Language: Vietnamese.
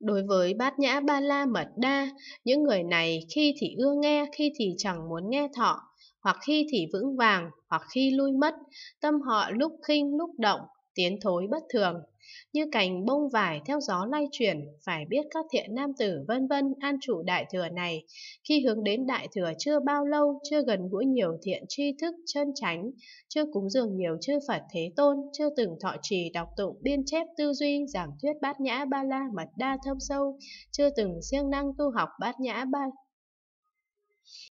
Đối với bát nhã ba la mật đa, những người này khi thì ưa nghe, khi thì chẳng muốn nghe thọ, hoặc khi thì vững vàng, hoặc khi lui mất, tâm họ lúc khinh lúc động, tiến thối bất thường. Như cành bông vải theo gió lay chuyển, phải biết các thiện nam tử vân vân an trụ đại thừa này. Khi hướng đến đại thừa chưa bao lâu, chưa gần gũi nhiều thiện tri thức chân chánh, chưa cúng dường nhiều chư Phật Thế Tôn, chưa từng thọ trì đọc tụng biên chép tư duy, giảng thuyết bát nhã ba la mật đa thâm sâu, chưa từng siêng năng tu học bát nhã ba